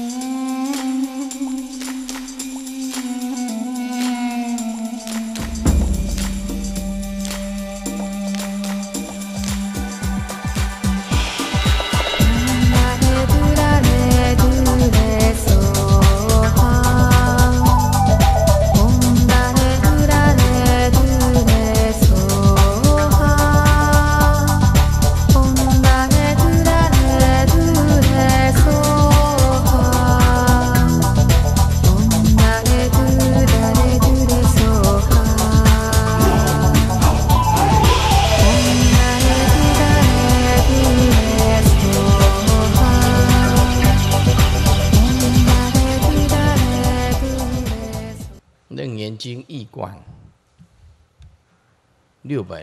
Mm-hmm.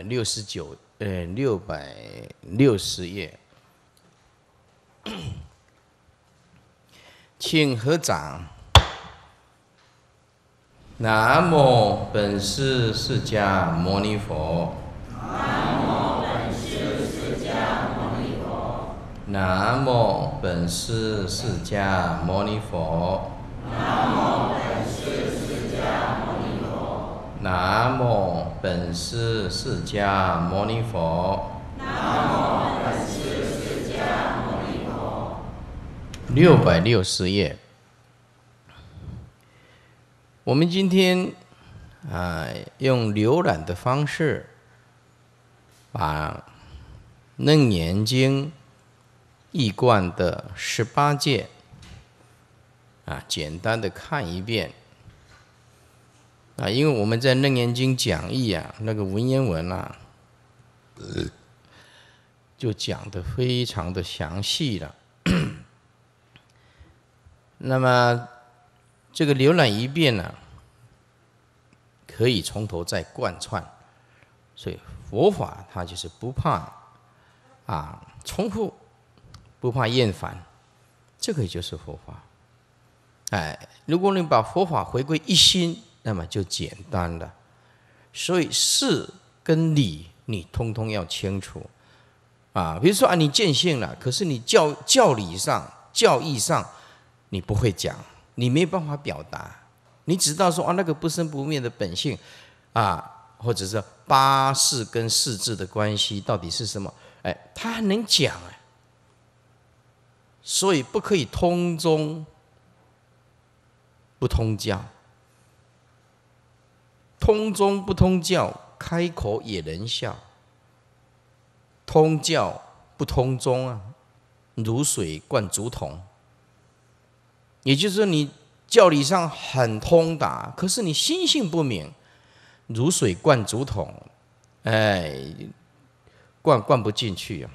六十九，呃，六百六十页，请合掌。南无本师释迦牟尼佛。南无本师释迦牟尼佛。南无本师释迦牟尼佛。南无本师释迦牟尼佛。南无。本师释迦牟尼佛。南无本师释迦牟尼佛。六百六十页，我们今天啊，用浏览的方式，把《楞严经》一贯的十八界啊，简单的看一遍。啊，因为我们在《楞严经》讲义啊，那个文言文啊，就讲的非常的详细了。那么这个浏览一遍呢，可以从头再贯穿。所以佛法它就是不怕啊重复，不怕厌烦，这个就是佛法。哎，如果你把佛法回归一心。那么就简单了，所以事跟理，你通通要清楚啊。比如说啊，你见性了，可是你教教理上、教义上，你不会讲，你没办法表达。你只知道说啊，那个不生不灭的本性啊，或者是八事跟四字的关系到底是什么？哎，他能讲哎，所以不可以通宗不通教。通宗不通教，开口也能笑；通教不通宗啊，如水灌竹筒。也就是说，你教理上很通达，可是你心性不明，如水灌竹筒，哎，灌灌不进去，啊，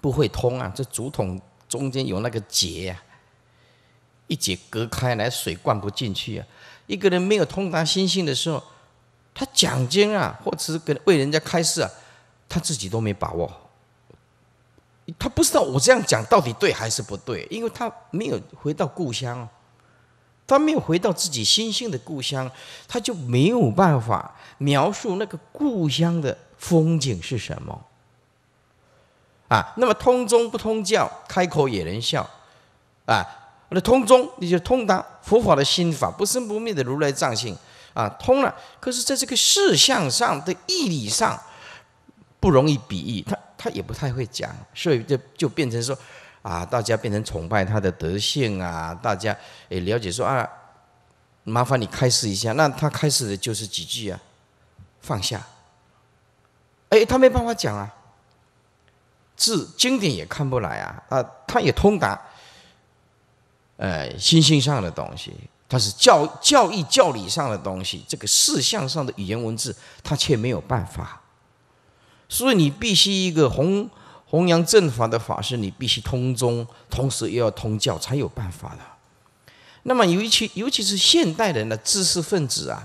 不会通啊！这竹筒中间有那个结啊，一节隔开来，水灌不进去啊。一个人没有通达心性的时候。他讲经啊，或者是给为人家开示啊，他自己都没把握。他不知道我这样讲到底对还是不对，因为他没有回到故乡，他没有回到自己心性的故乡，他就没有办法描述那个故乡的风景是什么。啊，那么通宗不通教，开口也能笑。啊，那通宗你就通达佛法的心法，不生不灭的如来藏性。啊，通了，可是在这个事项上的义理上不容易比喻，他他也不太会讲，所以这就变成说，啊，大家变成崇拜他的德性啊，大家也了解说啊，麻烦你开示一下。那他开始的就是几句啊，放下。哎，他没办法讲啊，字经典也看不来啊，啊，他也通达，哎，心性上的东西。它是教教义教理上的东西，这个事项上的语言文字，它却没有办法。所以你必须一个弘弘扬正法的法师，你必须通宗，同时又要通教，才有办法的。那么尤其尤其是现代人的知识分子啊，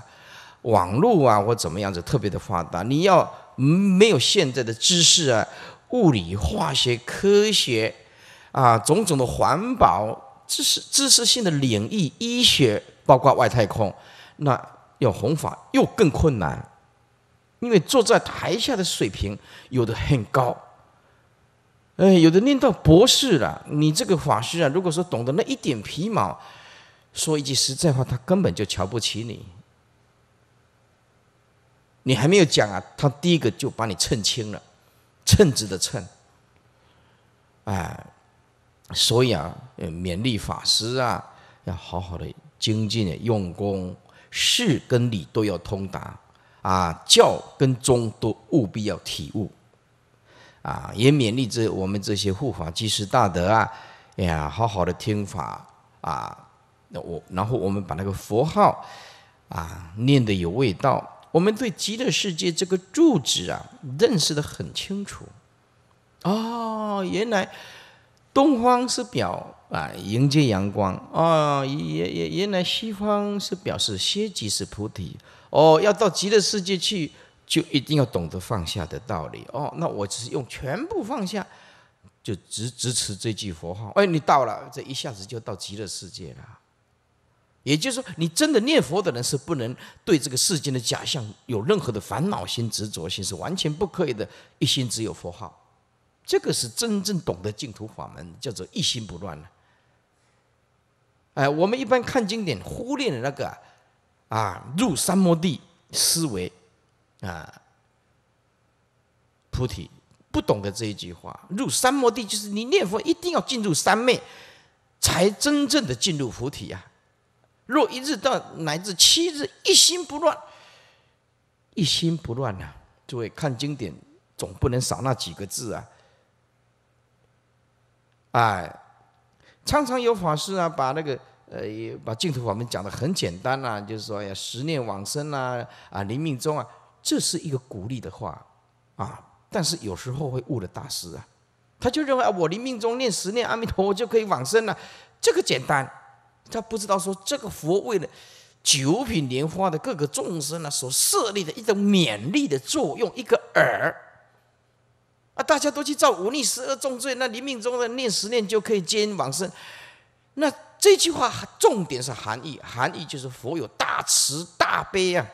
网络啊或怎么样子特别的发达，你要没有现在的知识啊，物理、化学、科学啊，种种的环保。知识、知识性的领域，医学包括外太空，那要弘法又更困难，因为坐在台下的水平有的很高，哎，有的念到博士了。你这个法师啊，如果说懂得那一点皮毛，说一句实在话，他根本就瞧不起你。你还没有讲啊，他第一个就把你称清了，称职的称。哎，所以啊。呃，勉励法师啊，要好好的精进的用功，事跟理都要通达啊，教跟宗都务必要体悟啊，也勉励这我们这些护法居士大德啊，哎呀，好好的听法啊，那我然后我们把那个佛号啊念得有味道，我们对极乐世界这个住址啊认识的很清楚哦，原来东方是表。啊，迎接阳光啊，原原原原来西方是表示修即是菩提哦，要到极乐世界去，就一定要懂得放下的道理哦。那我只是用全部放下，就执执持这句佛号。哎，你到了，这一下子就到极乐世界了。也就是说，你真的念佛的人是不能对这个世间的假象有任何的烦恼心、执着心，是完全不可以的。一心只有佛号，这个是真正懂得净土法门，叫做一心不乱了。哎，我们一般看经典忽略了那个，啊，入三摩地思维，啊，菩提不懂得这一句话。入三摩地就是你念佛一定要进入三昧，才真正的进入菩提啊。若一日到乃至七日一心不乱，一心不乱呐！诸位看经典总不能少那几个字啊，哎。常常有法师啊，把那个呃，把净土法门讲的很简单啊，就是说，呀，十念往生呐，啊，临命终啊，这是一个鼓励的话啊。但是有时候会误了大师啊，他就认为啊，我临命终念十念阿弥陀，佛就可以往生了。这个简单，他不知道说这个佛为了九品莲花的各个众生呢，所设立的一种勉励的作用一个耳。啊！大家都去造五逆十二重罪，那临命中的念十念就可以接往生。那这句话重点是含义，含义就是佛有大慈大悲啊，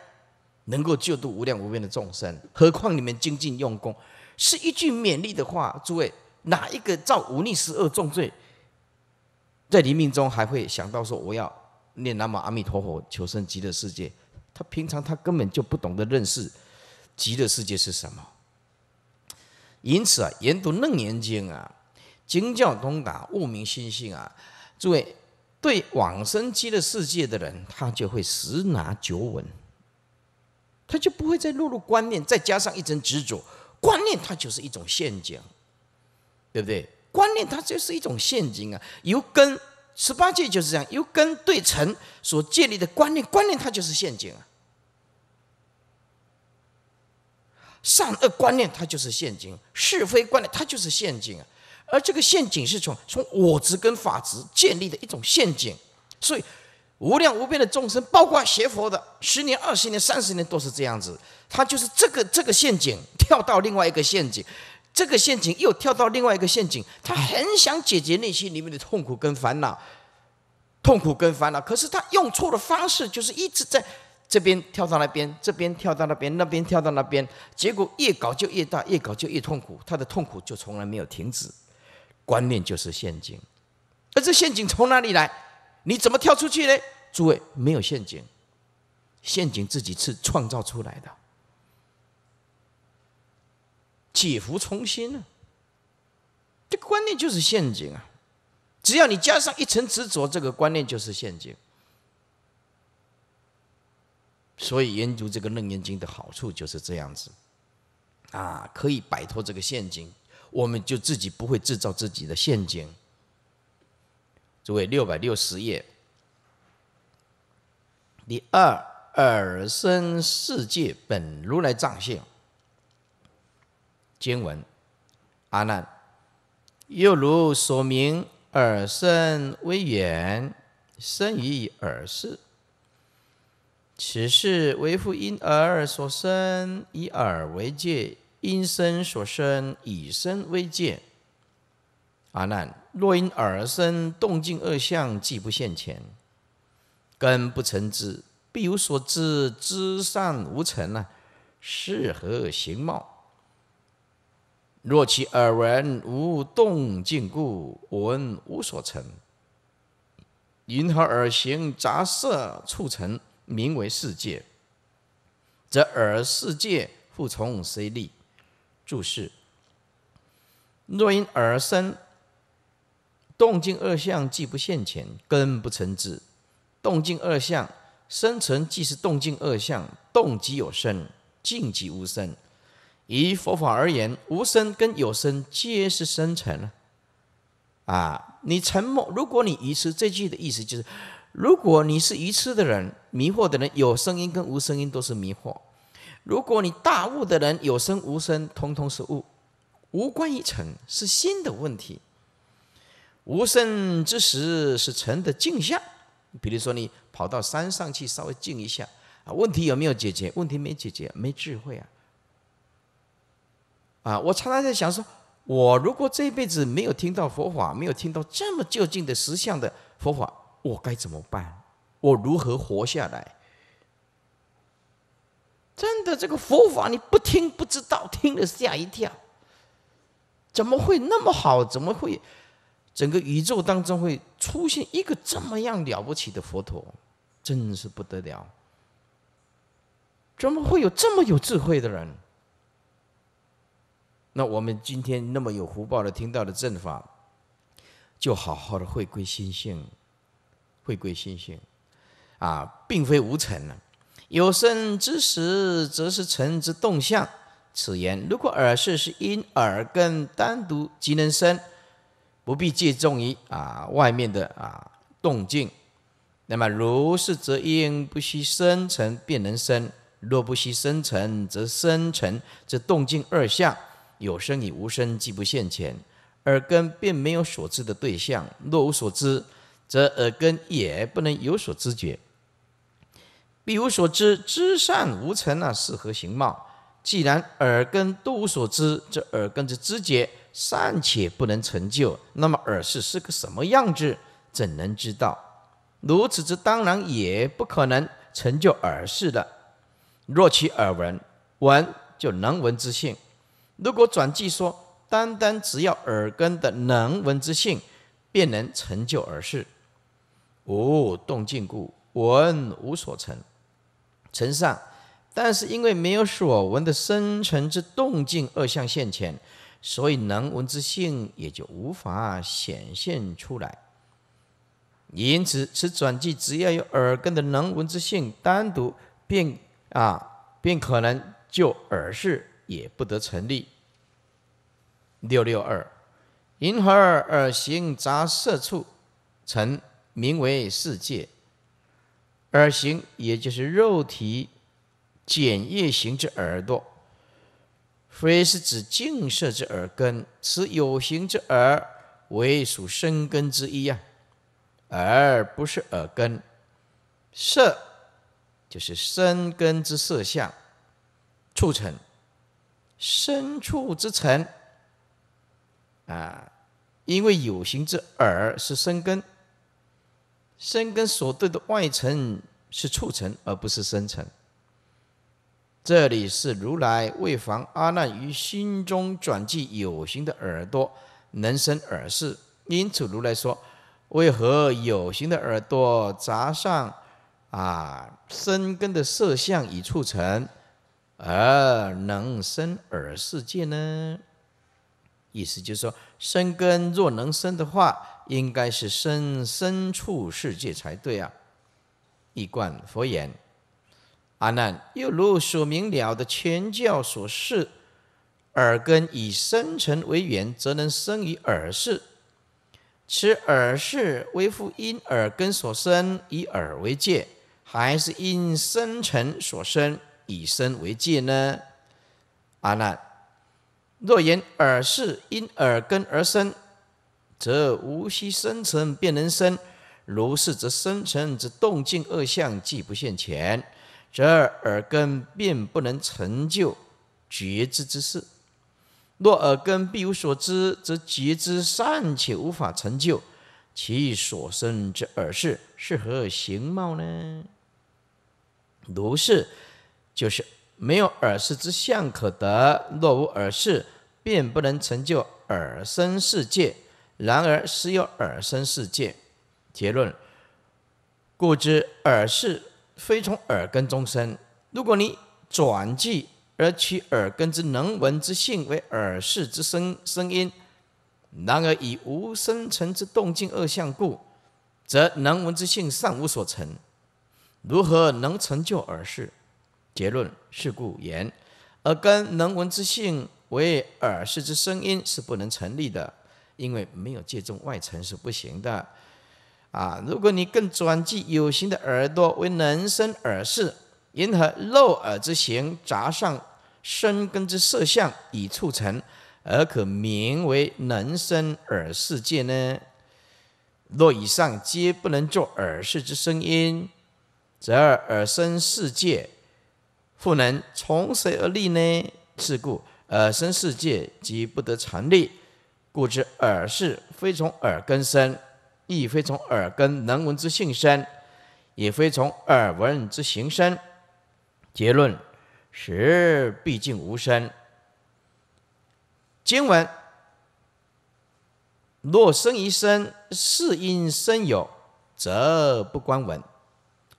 能够救度无量无边的众生。何况你们精进用功，是一句勉励的话。诸位，哪一个造五逆十二重罪，在临命中还会想到说我要念南无阿弥陀佛求生极乐世界？他平常他根本就不懂得认识极乐世界是什么。因此啊，研读楞严经啊，经教通达，悟明心性啊，诸位对往生极乐世界的人，他就会十拿九稳，他就不会再落入观念，再加上一层执着，观念它就是一种陷阱，对不对？观念它就是一种陷阱啊，由根十八界就是这样，由根对尘所建立的观念，观念它就是陷阱啊。善恶观念它就是陷阱，是非观念它就是陷阱啊，而这个陷阱是从从我执跟法执建立的一种陷阱，所以无量无边的众生，包括学佛的十年、二十年、三十年都是这样子，他就是这个这个陷阱跳到另外一个陷阱，这个陷阱又跳到另外一个陷阱，他很想解决内心里面的痛苦跟烦恼，痛苦跟烦恼，可是他用错的方式，就是一直在。这边跳到那边，这边跳到那边，那边跳到那边，结果越搞就越大，越搞就越痛苦，他的痛苦就从来没有停止。观念就是陷阱，而这陷阱从哪里来？你怎么跳出去呢？诸位，没有陷阱，陷阱自己是创造出来的。解伏从心啊，这个观念就是陷阱啊，只要你加上一层执着，这个观念就是陷阱。所以研究这个楞严经的好处就是这样子，啊，可以摆脱这个陷阱，我们就自己不会制造自己的陷阱。诸位，六百六十页，第二耳生世界本如来藏性，经文，阿难，又如所名，耳生为眼，生于耳世。此事为复因耳所生，以耳为戒；因身所生，以身为戒。阿难，若因耳生动静二相，既不现前，根不成之，必有所知，知善无成呢？是何形貌？若其耳闻无动静故，闻无所成；云何耳行杂色促成？名为世界，则而世界复从谁立？注释：若因而生，动静二相，既不现前，根不成智。动静二相生成，即是动静二相，动即有生，静即无生。以佛法而言，无生跟有生，皆是生成啊！你沉默，如果你遗失这句的意思，就是。如果你是愚痴的人、迷惑的人，有声音跟无声音都是迷惑；如果你大悟的人，有声无声，通通是悟，无关于尘，是心的问题。无声之时是尘的镜像，比如说你跑到山上去稍微静一下，问题有没有解决？问题没解决，没智慧啊！啊，我常常在想说，我如果这一辈子没有听到佛法，没有听到这么究竟的实相的佛法。我该怎么办？我如何活下来？真的，这个佛法你不听不知道，听了吓一跳。怎么会那么好？怎么会整个宇宙当中会出现一个这么样了不起的佛陀？真是不得了！怎么会有这么有智慧的人？那我们今天那么有福报的听到的正法，就好好的回归心性。回归心性，啊，并非无尘呢。有生之时，则是尘之动向。此言，如果耳识是因耳根单独即能生，不必借重于啊外面的啊动静。那么如是则应不惜生尘便能生。若不惜生尘，则生尘则动静二相，有生与无生既不现前，耳根并没有所知的对象。若无所知。则耳根也不能有所知觉，必无所知，知善无成，那是何形貌？既然耳根都无所知，这耳根之知觉尚且不能成就，那么耳饰是个什么样子？怎能知道？如此之，当然也不可能成就耳识的。若其耳闻，闻就能闻之性；如果转计说，单单只要耳根的能闻之性，便能成就耳识。无动静故闻无所成，成上，但是因为没有所闻的生成之动静二相现前，所以能闻之性也就无法显现出来。因此，此转记，只要有耳根的能闻之性单独，便啊便可能就耳事也不得成立。六六二，因何耳行杂色处成？名为世界，耳形也就是肉体简易形之耳朵，非是指净色之耳根。此有形之耳为属生根之一呀，而不是耳根。色就是生根之色相，促成深处之成啊，因为有形之耳是生根。生根所对的外层是促成，而不是生成。这里是如来为防阿难于心中转计有形的耳朵能生耳事，因此如来说：为何有形的耳朵杂上啊生根的色相已促成，而能生耳世界呢？意思就是说，生根若能生的话。应该是深深处世界才对啊！一贯佛言：“阿难，又如所明了的前教所示，耳根以生成为源，则能生于耳识。此耳识为复因耳根所生，以耳为界，还是因生成所生，以身为界呢？”阿难，若言耳识因耳根而生，则无息生成便能生，如是则生成之动静二相既不现前，则耳根便不能成就觉知之事。若耳根必无所知，则觉知尚且无法成就，其所生之耳饰是何形貌呢？如是，就是没有耳饰之相可得。若无耳饰，便不能成就耳生世界。然而实有耳声世界，结论故知耳是非从耳根中生。如果你转记而取耳根之能闻之性为耳视之声声音，然而以无生成之动静二相故，则能闻之性尚无所成，如何能成就耳视？结论是故言耳根能闻之性为耳视之声音是不能成立的。因为没有借种外层是不行的啊！如果你更转计有形的耳朵为能生耳识，因何漏耳之形，杂上生根之色相以促成，而可名为能生耳世界呢？若以上皆不能作耳识之声音，则耳生世界复能从谁而立呢？是故耳生世界即不得成立。故知耳是非从耳根生，亦非从耳根能闻之性生，也非从耳闻之行生。结论是毕竟无生。经闻若生一生，是因生有，则不观闻。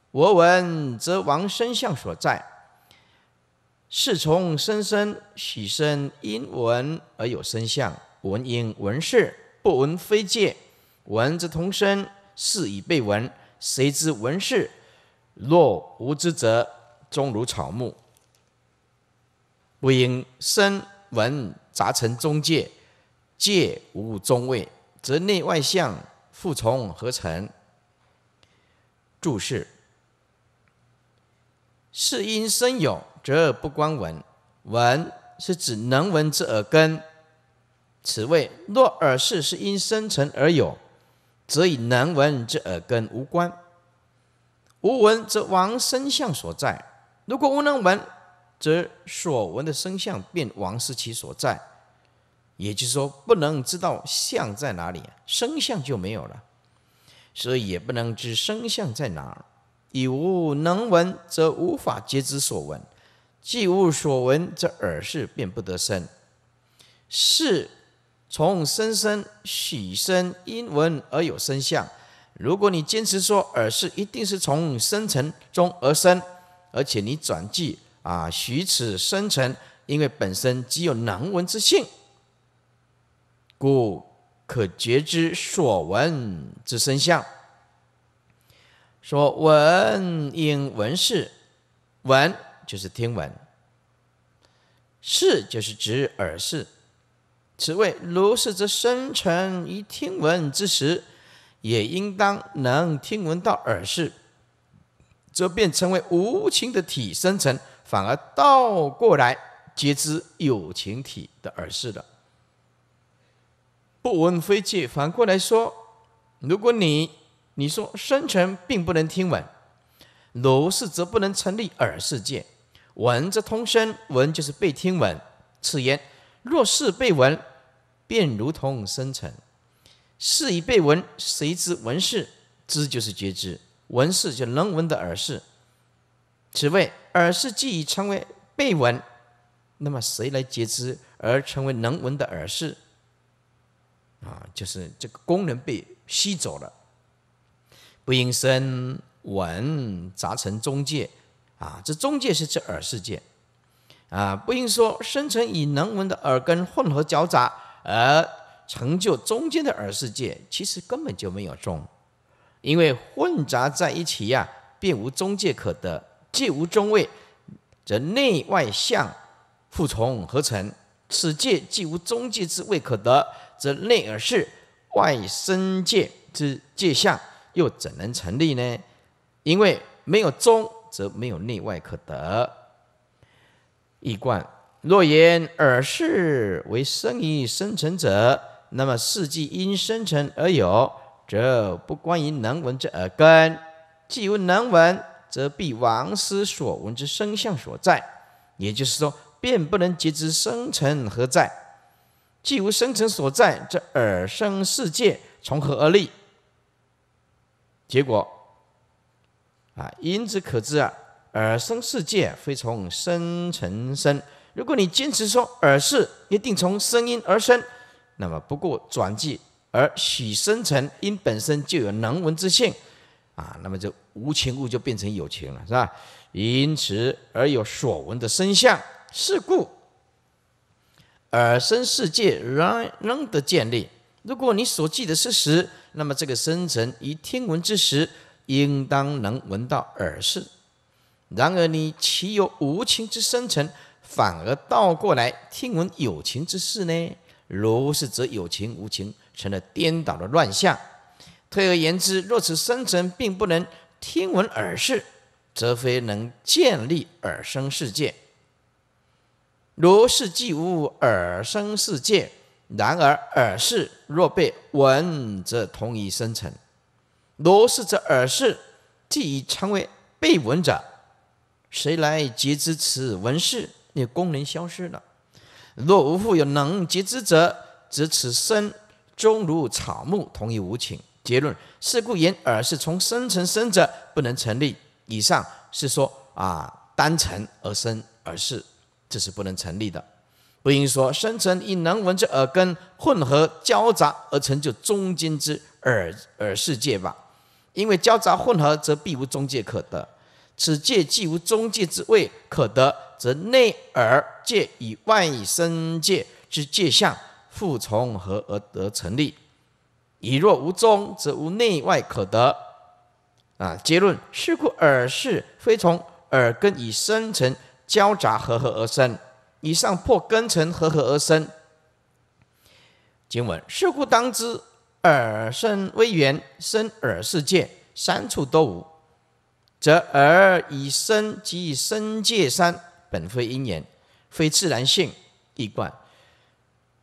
我闻则亡身相所在。是从生生许生，因闻而有生相。闻因闻事，不闻非戒。闻则同声，事以被闻。谁知闻事若无知者，终如草木。不应声闻杂成中介，介无中位，则内外相复从何成？注释：是因声有，则而不观闻。闻是指能闻之耳根。此谓：若耳视是因生成而有，则与能闻之耳根无关。无闻则亡生相所在。如果无能闻，则所闻的生相便亡失其所在。也就是说，不能知道相在哪里，生相就没有了，所以也不能知生相在哪儿。以无能闻，则无法皆知所闻；既无所闻，则耳视便不得生。是。从声声许声因闻而有声相。如果你坚持说耳饰一定是从声尘中而生，而且你转记啊许此声尘，因为本身即有能闻之性，故可觉知所闻之声相。说闻应闻事，闻就是听闻，事就是指耳饰。此谓如是，则生成于听闻之时，也应当能听闻到耳识，则便成为无情的体生成，反而倒过来皆知有情体的耳识了。不闻非戒，反过来说，如果你你说生成并不能听闻，如是则不能成立耳世界。闻则通声，闻就是被听闻，此言。若是被闻，便如同生成。事已被闻，谁知闻事？知就是觉知，闻事就能闻的耳事。此谓耳识既已成为被闻，那么谁来觉知而成为能闻的耳识？啊，就是这个功能被吸走了，不应生闻杂成中介。啊，这中介是指耳世界。啊，不应说生成以能闻的耳根混合交杂而成就中间的耳世界，其实根本就没有中，因为混杂在一起呀，便无中介可得，既无中位，则内外相复从合成此界，既无中介之位可得，则内耳是外声界之界相又怎能成立呢？因为没有中，则没有内外可得。一贯若言耳世为生于生成者，那么世界因生成而有，则不关于能闻之耳根；既无能闻，则必亡失所闻之声相所在。也就是说，便不能觉知生成何在；既无生成所在，这耳生世界从何而立？结果，啊，因此可知啊。耳生世界非从声成生。如果你坚持说耳是一定从声音而生，那么不顾转计，而许生成，因本身就有能闻之性，啊，那么就无情物就变成有情了，是吧？因此而有所闻的声相，是故耳生世界仍仍得建立。如果你所记的事实，那么这个生成以听闻之时，应当能闻到耳是然而，你岂有无情之生沉，反而倒过来听闻有情之事呢？如是，则有情无情成了颠倒的乱象。退而言之，若此生沉并不能听闻耳事，则非能建立耳生世界。如是既无耳生世界，然而耳事若被闻，则同一生成。如是，则耳事即已成为被闻者。谁来截知此文事？你功能消失了。若无复有能截知者，则此身终如草木，同一无情。结论：是故言耳是从生成生者，不能成立。以上是说啊，单尘而生而世，这是不能成立的。不应说生成以能闻之耳根混合交杂而成就中间之耳耳世界吧？因为交杂混合，则必无中介可得。此界既无中介之位可得，则内耳界以外以身界之界相复从何而得成立。以若无中，则无内外可得。啊，结论是故耳是非从耳根以生成交杂合合而生。以上破根成合合而生。今文是故当知耳生为缘生耳世界三处都无。则耳以身及以身界三，本非因缘，非自然性一贯。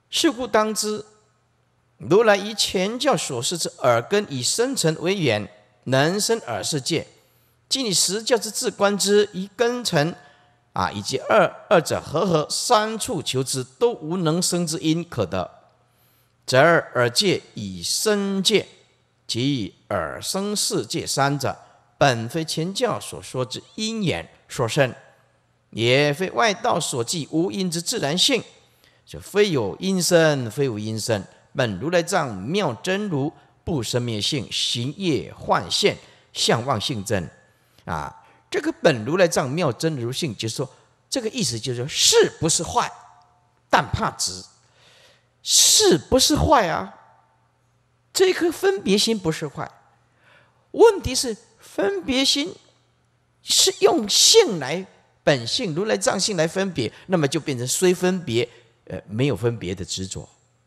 是故当知，如来以前教所示之耳根以生成为缘，能生耳世界。即以十教之至观之，以根尘啊以及二二者合合三处求之，都无能生之因可得。则耳耳界以身界及以耳生世界三者。本非前教所说之因缘所生，也非外道所记无因之自然性，就非有因生，非无因生。本如来藏妙真如不生灭性，行业幻现，相望性真。啊，这个本如来藏妙真如性，就是说这个意思，就是说是不是坏？但怕执，是不是坏啊？这颗分别心不是坏，问题是。分别心是用性来本性如来藏性来分别，那么就变成虽分别，呃，没有分别的执着，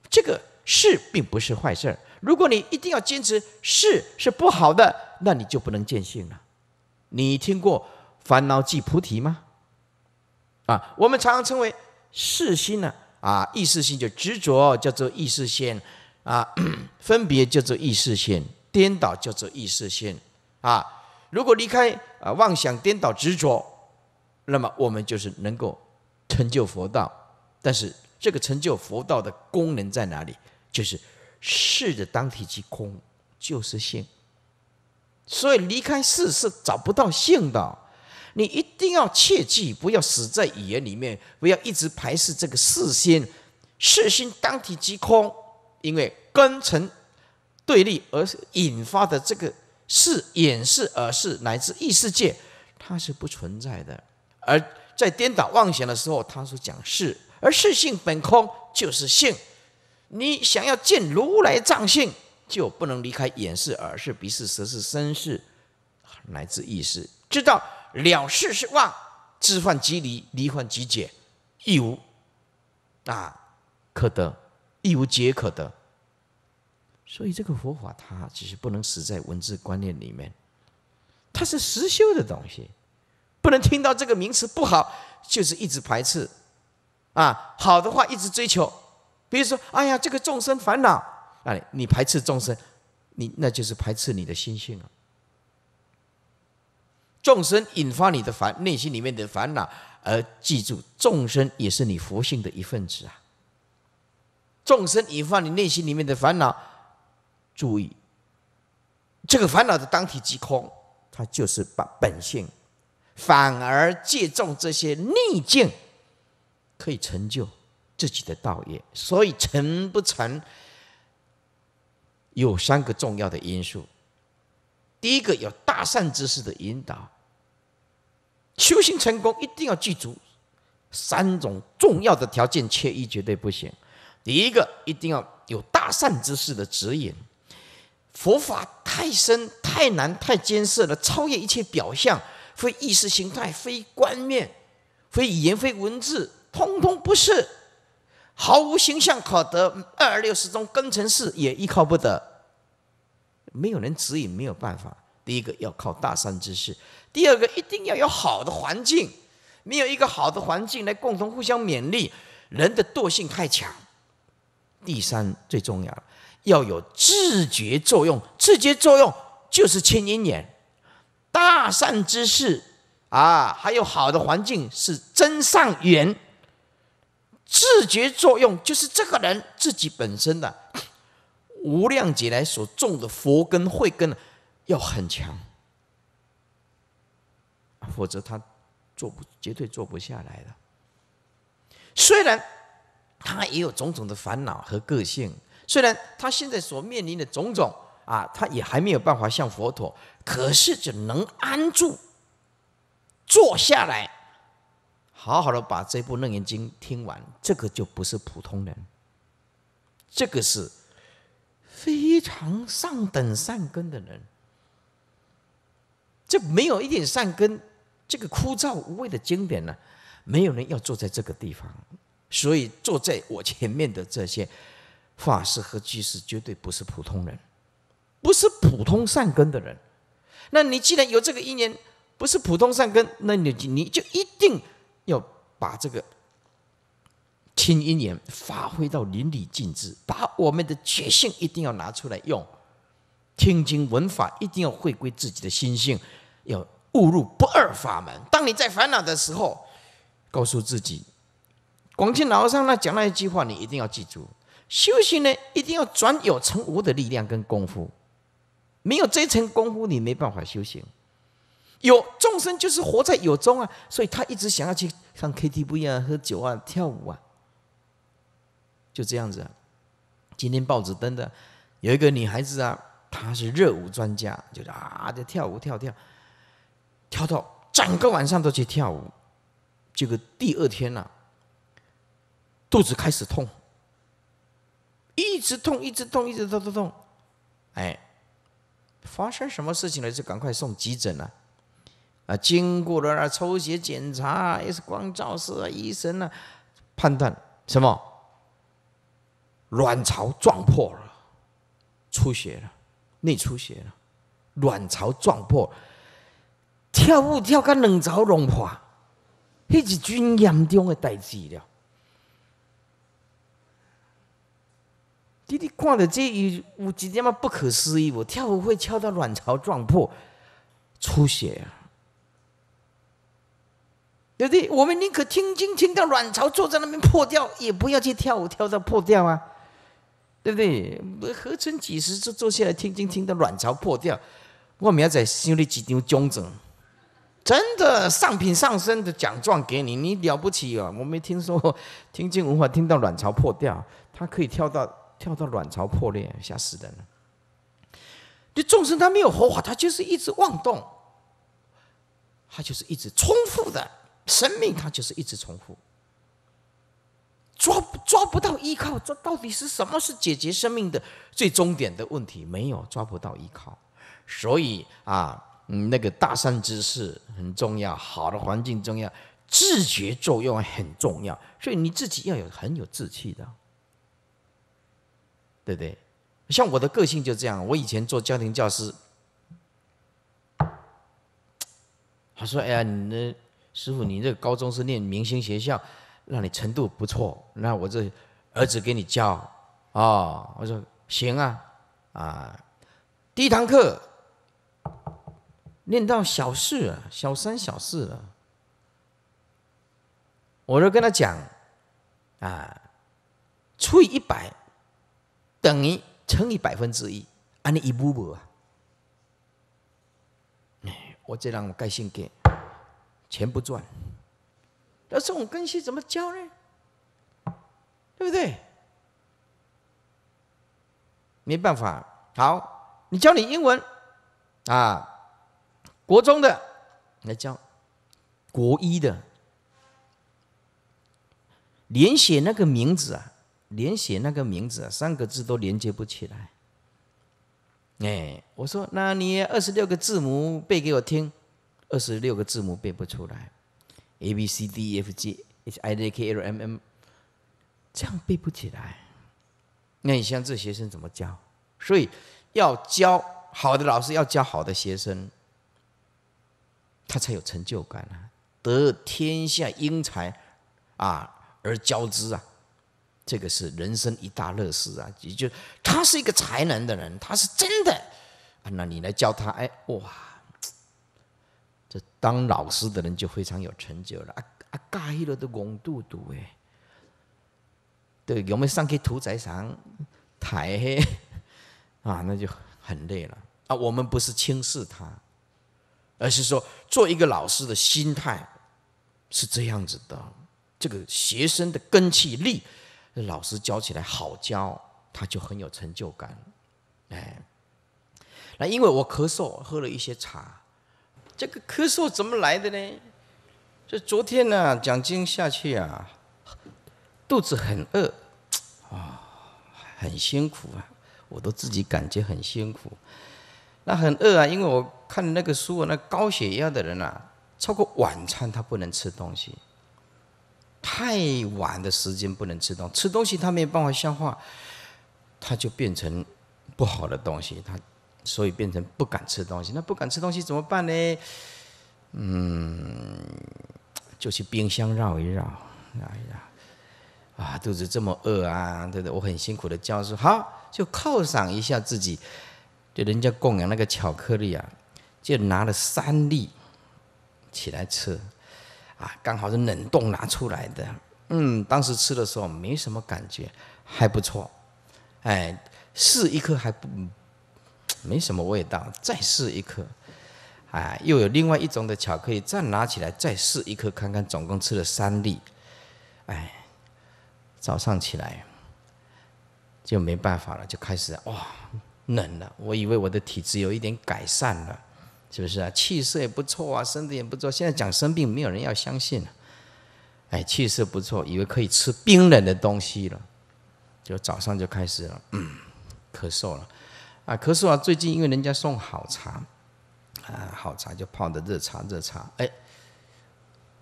这个是并不是坏事儿。如果你一定要坚持是是不好的，那你就不能见性了。你听过烦恼即菩提吗？啊，我们常常称为是心呢。啊，意识心就执着叫做意识心，啊，分别叫做意识心，颠倒叫做意识心。啊，如果离开啊妄想颠倒执着，那么我们就是能够成就佛道。但是这个成就佛道的功能在哪里？就是事的当体即空，就是性。所以离开事是找不到性的。你一定要切记，不要死在语言里面，不要一直排斥这个事心。事心当体即空，因为根尘对立而引发的这个。是眼饰，耳是乃至异世界，它是不存在的。而在颠倒妄想的时候，它所讲是，而是性本空就是性。你想要见如来藏性，就不能离开眼视耳视鼻视舌视身视乃至意识。知道了，事是妄，知幻即离，离幻即解，亦无啊可得，亦无解可得。所以这个佛法，它其实不能死在文字观念里面，它是实修的东西，不能听到这个名词不好，就是一直排斥，啊，好的话一直追求。比如说，哎呀，这个众生烦恼，哎，你排斥众生，你那就是排斥你的心性啊。众生引发你的烦，内心里面的烦恼，而记住，众生也是你佛性的一份子啊。众生引发你内心里面的烦恼。注意，这个烦恼的当体即空，它就是把本性，反而借重这些逆境，可以成就自己的道业。所以成不成，有三个重要的因素。第一个，有大善知识的引导。修行成功，一定要记住三种重要的条件，缺一绝对不行。第一个，一定要有大善知识的指引。佛法太深太难太艰涩了，超越一切表象，非意识形态，非观念，非语言，非文字，通通不是，毫无形象可得，二六十中根尘事也依靠不得，没有人指引没有办法。第一个要靠大善之事，第二个一定要有好的环境，没有一个好的环境来共同互相勉励，人的惰性太强。第三最重要。要有自觉作用，自觉作用就是清音眼，大善之事啊，还有好的环境是真善缘。自觉作用就是这个人自己本身的无量劫来所种的佛根慧根要很强，否则他做不绝对做不下来的。虽然他也有种种的烦恼和个性。虽然他现在所面临的种种啊，他也还没有办法像佛陀，可是就能安住，坐下来，好好的把这部楞严经听完，这个就不是普通人，这个是非常上等善根的人。这没有一点善根，这个枯燥无味的经典呢，没有人要坐在这个地方，所以坐在我前面的这些。法师和居士绝对不是普通人，不是普通善根的人。那你既然有这个因缘，不是普通善根，那你你就一定要把这个听因缘发挥到淋漓尽致，把我们的觉性一定要拿出来用。听经闻法一定要回归自己的心性，要误入不二法门。当你在烦恼的时候，告诉自己，广钦老和尚那讲那一句话，你一定要记住。修行呢，一定要转有成无的力量跟功夫，没有这层功夫，你没办法修行。有众生就是活在有中啊，所以他一直想要去上 KTV 啊，喝酒啊，跳舞啊，就这样子啊。今天报纸登的有一个女孩子啊，她是热舞专家，就是啊，就跳舞跳跳，跳到整个晚上都去跳舞，结果第二天呢，肚子开始痛。一直痛，一直痛，一直痛，痛痛！哎，发生什么事情了？就赶快送急诊了。啊，经过了那抽血检查、X 光照射啊，医生啊，判断什么？卵巢撞破了，出血了，内出血了，卵巢撞破，跳舞跳个卵巢融化，那是最严重的代际了。弟弟看到这一舞直接嘛不可思议，我跳舞会跳到卵巢撞破，出血，对不对？我们宁可听经听到卵巢坐在那边破掉，也不要去跳舞跳到破掉啊，对不对？何成几十坐坐下来听经听到卵巢破掉，我明仔心里几张奖状，真的上品上身的奖状给你，你了不起哦！我没听说，听经文化听到卵巢破掉，他可以跳到。跳到卵巢破裂，吓死人！了。你众生他没有活法，他就是一直妄动，他就是一直重复的生命，他就是一直重复，抓抓不到依靠，这到底是什么？是解决生命的最终点的问题？没有抓不到依靠，所以啊，那个大善之事很重要，好的环境重要，自觉作用很重要，所以你自己要有很有志气的。对不对？像我的个性就这样。我以前做家庭教师，他说：“哎呀，你那师傅，你这个高中是念明星学校，那你程度不错。那我这儿子给你教啊。”我说：“行啊，啊，第一堂课念到小四，小三、小四了。”我就跟他讲：“啊，除以一百。”等于乘以百分之一，按你一步步啊，哎，我这让我盖信给，钱不赚，那这种根系怎么教呢？对不对？没办法，好，你教你英文啊，国中的来教，国一的连写那个名字啊。连写那个名字啊，三个字都连接不起来。哎，我说，那你二十六个字母背给我听，二十六个字母背不出来，A B C D E F G H I J K L M M，这样背不起来。那你像这学生怎么教？所以要教好的老师，要教好的学生，他才有成就感啊！得天下英才啊，而教之啊！这个是人生一大乐事啊！也就他是一个才能的人，他是真的。那你来教他，哎，哇，这当老师的人就非常有成就了啊啊！盖了的广肚肚哎，对，有没有上去屠宰场抬？啊，那就很累了啊。我们不是轻视他，而是说做一个老师的心态是这样子的。这个学生的根气力。这老师教起来好教，他就很有成就感，哎。那因为我咳嗽，喝了一些茶。这个咳嗽怎么来的呢？这昨天呢，讲经下去啊，肚子很饿啊，很辛苦啊，我都自己感觉很辛苦。那很饿啊，因为我看那个书啊，那高血压的人啊，超过晚餐他不能吃东西。太晚的时间不能吃东西，吃东西他没有办法消化，它就变成不好的东西，它所以变成不敢吃东西。那不敢吃东西怎么办呢？嗯，就去冰箱绕一绕，绕一绕，啊，肚子这么饿啊，对对，我很辛苦的教说好，就犒赏一下自己，就人家供养那个巧克力啊，就拿了三粒起来吃。刚好是冷冻拿出来的，嗯，当时吃的时候没什么感觉，还不错。哎，试一颗还不没什么味道，再试一颗，哎，又有另外一种的巧克力，再拿起来再试一颗看看，总共吃了三粒。哎，早上起来就没办法了，就开始哇冷了，我以为我的体质有一点改善了。是不是啊？气色也不错啊，身体也不错。现在讲生病，没有人要相信了。哎，气色不错，以为可以吃冰冷的东西了，就早上就开始了咳嗽了。啊，咳嗽啊！最近因为人家送好茶，啊，好茶就泡的热茶，热茶，哎，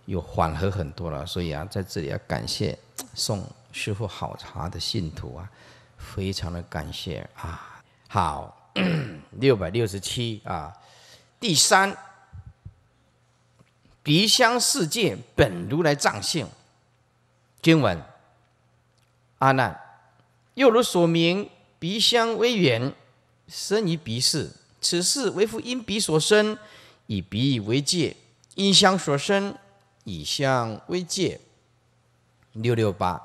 又缓和很多了。所以啊，在这里要感谢送师傅好茶的信徒啊，非常的感谢啊。好，六百六十七啊。第三，鼻香世界本如来藏性。经文：阿难，又如所明，鼻香微远，生于鼻世，此世为复因鼻所生，以鼻为界；因香所生，以香为界。六六八，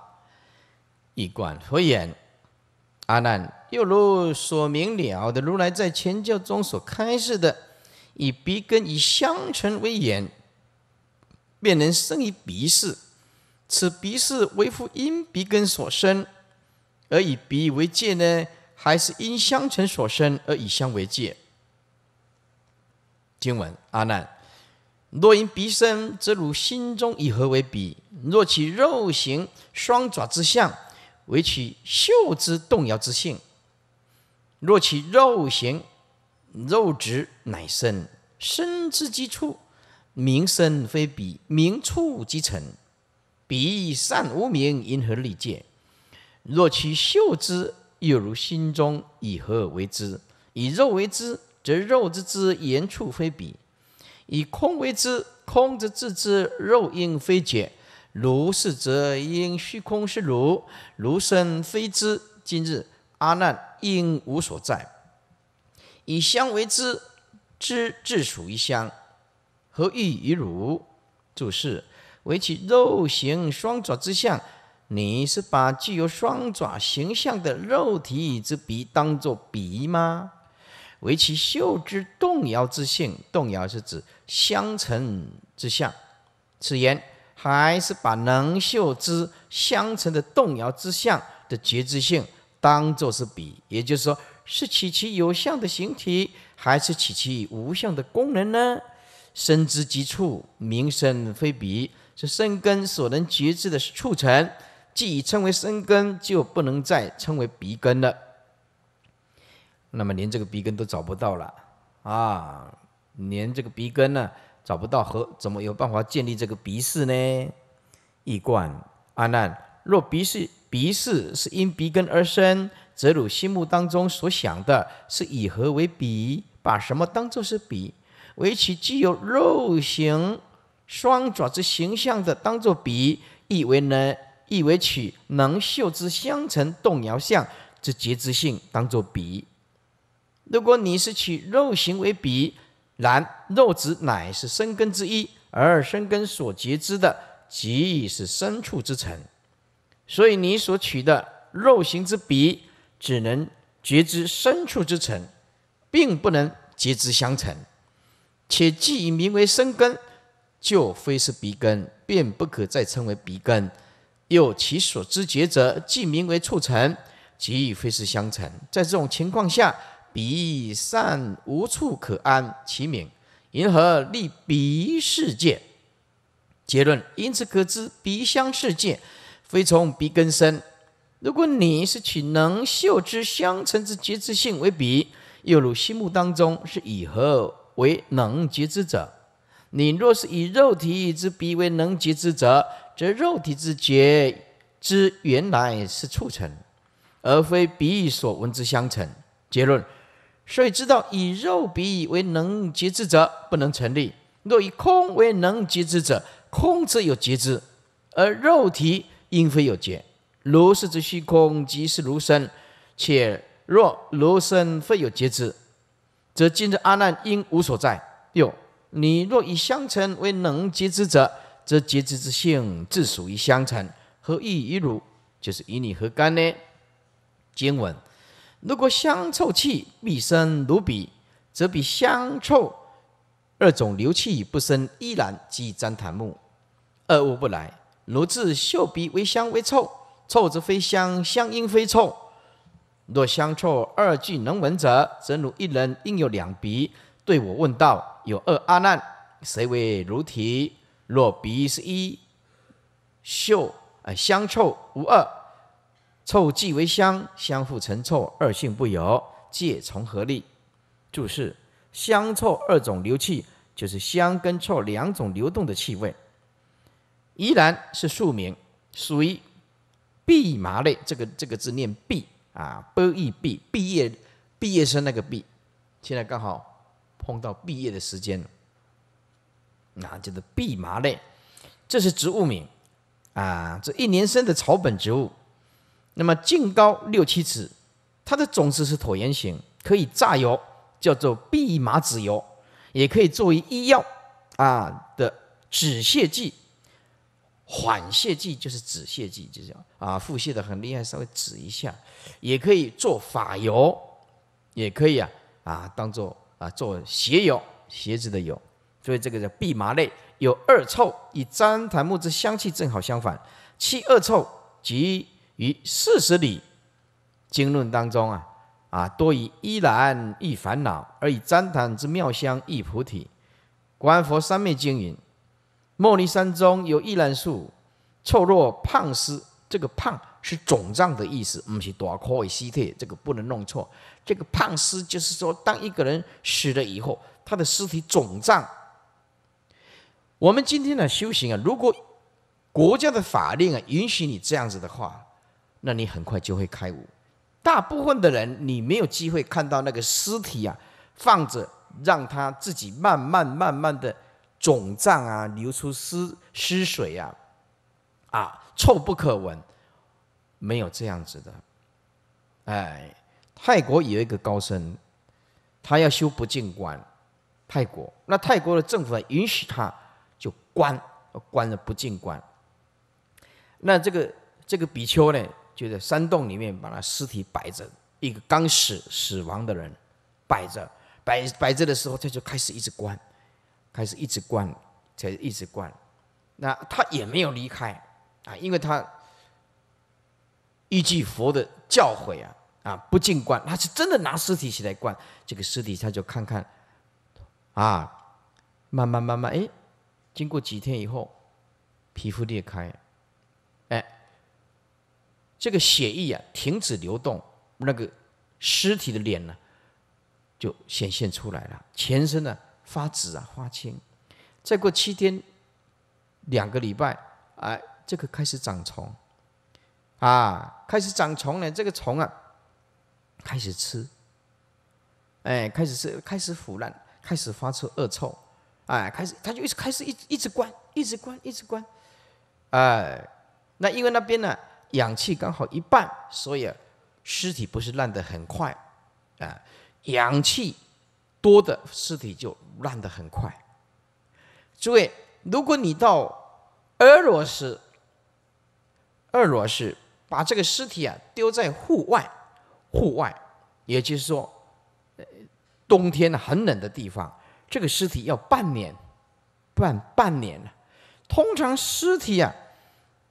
以观佛言：阿难，又如所明了的，如来在前教中所开示的。以鼻根以相成为眼，便能生于鼻室。此鼻室为复因鼻根所生，而以鼻为界呢？还是因相成所生而以相为界？听闻阿难，若因鼻生，则汝心中以何为鼻？若其肉形双爪之相，为取嗅之动摇之性？若其肉形。肉质乃身，身之即触，名身非彼，名触即尘。彼善无名，因何利见？若取嗅之，又如心中，以何为之？以肉为之，则肉之之言处非彼；以空为之，空之自之肉应非解。如是则因虚空是如，如生非之。今日阿难应无所在。以香为之，之自属于香，何欲于汝？注释：为其肉形双爪之相。你是把具有双爪形象的肉体之鼻当作鼻吗？为其嗅之动摇之性，动摇是指相成之相。此言还是把能嗅之相成的动摇之相的觉知性当作是鼻，也就是说。是取其有相的形体，还是取其无相的功能呢？生之极处，名生非彼，是生根所能觉知的畜成。既已称为生根，就不能再称为鼻根了。那么连这个鼻根都找不到了啊！连这个鼻根呢找不到，和怎么有办法建立这个鼻识呢？一观阿难，若鼻识鼻识是因鼻根而生。则汝心目当中所想的是以何为笔？把什么当做是笔？为其具有肉形、双爪之形象的当做笔，亦为能亦为取能嗅之相成动摇相之节之性当做笔。如果你是取肉形为笔，然肉质乃是生根之一，而生根所结之的即已是深处之尘。所以你所取的肉形之笔。只能觉知深处之尘，并不能觉知相成。且既已名为生根，就非是鼻根，便不可再称为鼻根。又其所知觉者，既名为畜尘，即已非是相成。在这种情况下，鼻善无处可安其名，因何立鼻世界？结论：因此可知，鼻相世界非从鼻根生。如果你是取能嗅之相成之觉之性为比，又如心目当中是以何为能觉之者？你若是以肉体之鼻为能觉之者，则肉体之觉之原来是促成，而非鼻所闻之相成。结论：所以知道以肉鼻为能觉制者不能成立。若以空为能觉之者，空则有觉之，而肉体应非有觉。如是之虚空即是如身，且若如身非有节肢，则今日阿难应无所在。又，你若以香尘为能节之者，则节肢之性自属于香尘，何意于汝？就是与你何干呢？经文：如果香臭气必生如鼻，则彼香臭二种流气不生，依然积沾檀木，二物不来。如自嗅鼻为香为臭。臭则非香，香因非臭。若香臭二句能闻者，则如一人应有两鼻。对我问道：“有二阿难，谁为如体？”若鼻是一嗅，呃，香臭无二，臭即为香，相互成臭，二性不有，借从何立？注释：香臭二种流气，就是香跟臭两种流动的气味，依然是庶名，属于。蓖麻类，这个这个字念毕啊，b i b，毕业毕业生那个毕，现在刚好碰到毕业的时间，那叫做蓖麻类，这是植物名啊，这一年生的草本植物，那么茎高六七尺，它的种子是椭圆形，可以榨油，叫做蓖麻籽油，也可以作为医药啊的止泻剂。缓泻剂就是止泻剂，就是啊，腹泻的很厉害，稍微止一下，也可以做法油，也可以啊啊，当做啊做鞋油，鞋子的油。所以这个叫蓖麻类，有恶臭，与旃檀木之香气正好相反。其恶臭及于四十里。经论当中啊啊，多以依兰易烦恼，而以旃檀之妙香易菩提，观佛三昧经云。莫尼山中有一兰树，臭若胖尸。这个“胖”是肿胀的意思，不是大块的尸体。这个不能弄错。这个“胖尸”就是说，当一个人死了以后，他的尸体肿胀。我们今天的修行啊，如果国家的法令啊允许你这样子的话，那你很快就会开悟。大部分的人，你没有机会看到那个尸体啊，放着，让他自己慢慢、慢慢的。肿胀啊，流出湿湿水呀，啊，臭不可闻，没有这样子的。哎，泰国有一个高僧，他要修不净观。泰国那泰国的政府允许他就关关了不净观。那这个这个比丘呢，就在山洞里面把他尸体摆着，一个刚死死亡的人，摆着摆摆着的时候，他就开始一直关，开始一直灌，才一直灌。那他也没有离开啊，因为他依据佛的教诲啊，啊不进灌，他是真的拿尸体起来灌。这个尸体他就看看，啊，慢慢慢慢，哎，经过几天以后，皮肤裂开，哎，这个血液啊停止流动，那个尸体的脸呢就显现出来了，全身呢。发紫啊，发青，再过七天，两个礼拜，哎，这个开始长虫，啊，开始长虫了。这个虫啊，开始吃，哎，开始吃，开始腐烂，开始发出恶臭，哎，开始，它就一直开始一一直关，一直关，一直关，哎，那因为那边呢，氧气刚好一半，所以啊、尸体不是烂的很快，啊，氧气。多的尸体就烂得很快。诸位，如果你到俄罗斯，俄罗斯把这个尸体啊丢在户外，户外，也就是说冬天很冷的地方，这个尸体要半年，半半年通常尸体啊，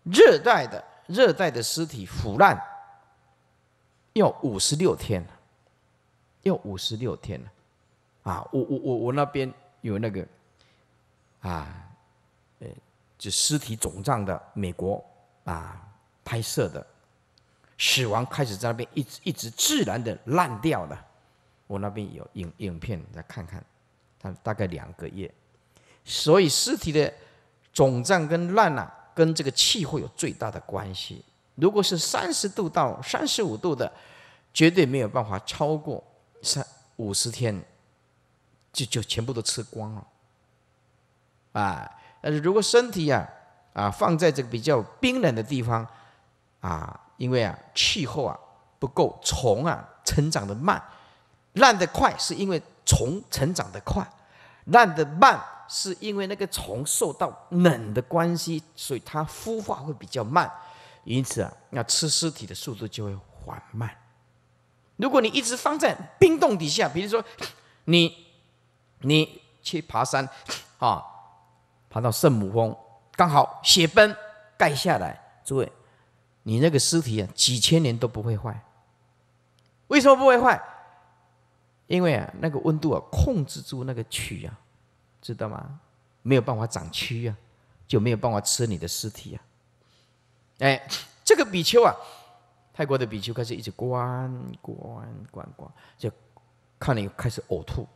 热带的热带的尸体腐烂要五十六天要五十六天了。啊，我我我我那边有那个，啊，呃，就尸体肿胀的美国啊拍摄的，死亡开始在那边一直一直自然的烂掉了。我那边有影影片，来看看，它大概两个月。所以尸体的肿胀跟烂啊，跟这个气候有最大的关系。如果是三十度到三十五度的，绝对没有办法超过三五十天。就就全部都吃光了，啊，但是如果身体呀啊放在这个比较冰冷的地方，啊，因为啊气候啊不够，虫啊成长的慢，烂得快是因为虫成长的快，烂得慢是因为那个虫受到冷的关系，所以它孵化会比较慢，因此啊，那吃尸体的速度就会缓慢。如果你一直放在冰冻底下，比如说你。你去爬山，啊，爬到圣母峰，刚好雪崩盖下来。诸位，你那个尸体啊，几千年都不会坏。为什么不会坏？因为啊，那个温度啊，控制住那个蛆啊，知道吗？没有办法长蛆啊，就没有办法吃你的尸体啊。哎，这个比丘啊，泰国的比丘开始一直关关关关，就看你开始呕吐。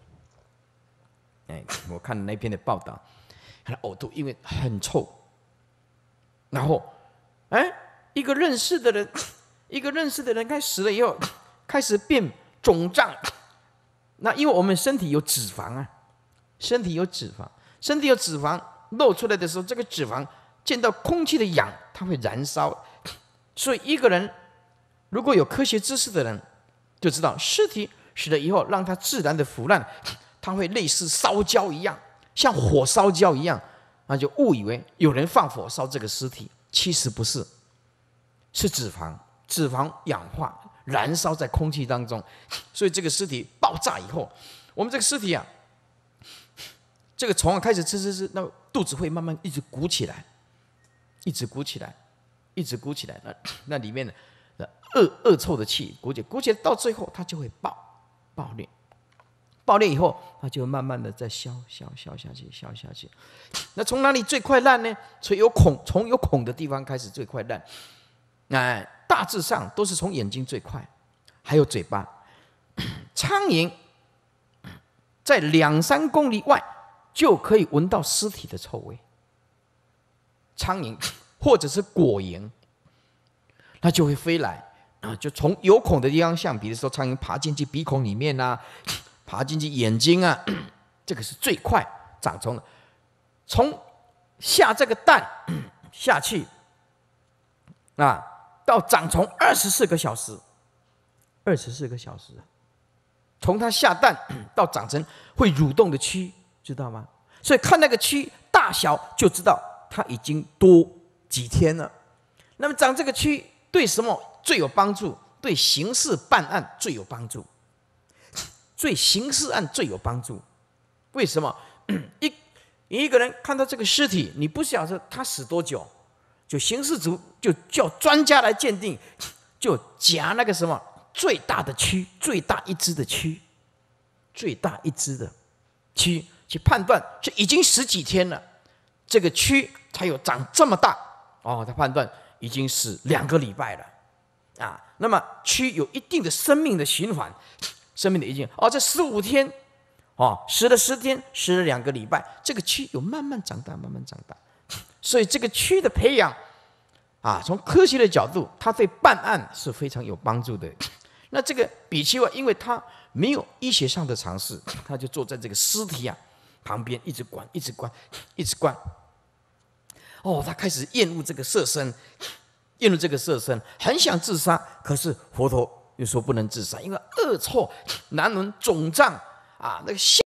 哎，我看那篇的报道，他呕吐，因为很臭。然后，哎，一个认识的人，一个认识的人，开死了以后，开始变肿胀。那因为我们身体有脂肪啊，身体有脂肪，身体有脂肪露出来的时候，这个脂肪见到空气的氧，它会燃烧。所以一个人如果有科学知识的人，就知道尸体死了以后，让它自然的腐烂。它会类似烧焦一样，像火烧焦一样，那就误以为有人放火烧这个尸体，其实不是，是脂肪，脂肪氧化燃烧在空气当中，所以这个尸体爆炸以后，我们这个尸体啊，这个虫啊开始吃吃吃，那肚子会慢慢一直鼓起来，一直鼓起来，一直鼓起来，那 那里面的恶恶臭的气鼓起鼓起，到最后它就会爆爆裂。爆裂以后，它就慢慢的在消消消下去，消下去。那从哪里最快烂呢？从有孔，从有孔的地方开始最快烂。哎，大致上都是从眼睛最快，还有嘴巴。苍蝇在两三公里外就可以闻到尸体的臭味，苍蝇或者是果蝇，它就会飞来，啊，就从有孔的地方，像比如说苍蝇爬进去鼻孔里面啊。爬进去，眼睛啊，这个是最快长虫的。从下这个蛋 下去啊，到长虫二十四个小时，二十四个小时，从它下蛋 到长成会蠕动的蛆，知道吗？所以看那个蛆大小就知道它已经多几天了。那么长这个蛆对什么最有帮助？对刑事办案最有帮助。对刑事案最有帮助，为什么？一一个人看到这个尸体，你不晓得他死多久，就刑事组就叫专家来鉴定，就夹那个什么最大的蛆，最大一只的蛆，最大一只的蛆去判断，这已经十几天了，这个蛆才有长这么大哦，他判断已经是两个礼拜了啊。那么蛆有一定的生命的循环。生命的意境，而这十五天，哦，十了十天，十了两个礼拜，这个蛆有慢慢长大，慢慢长大，所以这个蛆的培养，啊，从科学的角度，它对办案是非常有帮助的。那这个比丘啊，因为他没有医学上的常识，他 就坐在这个尸体啊旁边，一直管，一直管，一直管。哦，他开始厌恶这个色身，厌恶这个色身，很想自杀，可是佛陀。又说不能自杀，因为恶臭，男人肿胀啊，那个。